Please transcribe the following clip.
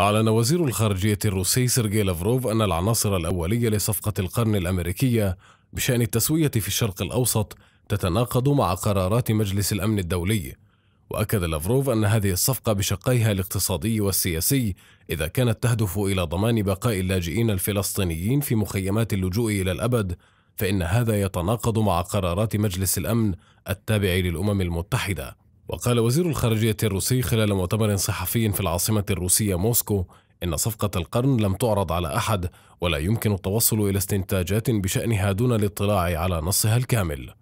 أعلن وزير الخارجية الروسي سيرجي لافروف أن العناصر الأولية لصفقة القرن الأمريكية بشأن التسوية في الشرق الأوسط تتناقض مع قرارات مجلس الأمن الدولي وأكد لافروف أن هذه الصفقة بشقيها الاقتصادي والسياسي إذا كانت تهدف إلى ضمان بقاء اللاجئين الفلسطينيين في مخيمات اللجوء إلى الأبد فإن هذا يتناقض مع قرارات مجلس الأمن التابع للأمم المتحدة وقال وزير الخارجية الروسي خلال مؤتمر صحفي في العاصمة الروسية موسكو إن صفقة القرن لم تعرض على أحد ولا يمكن التوصل إلى استنتاجات بشأنها دون الاطلاع على نصها الكامل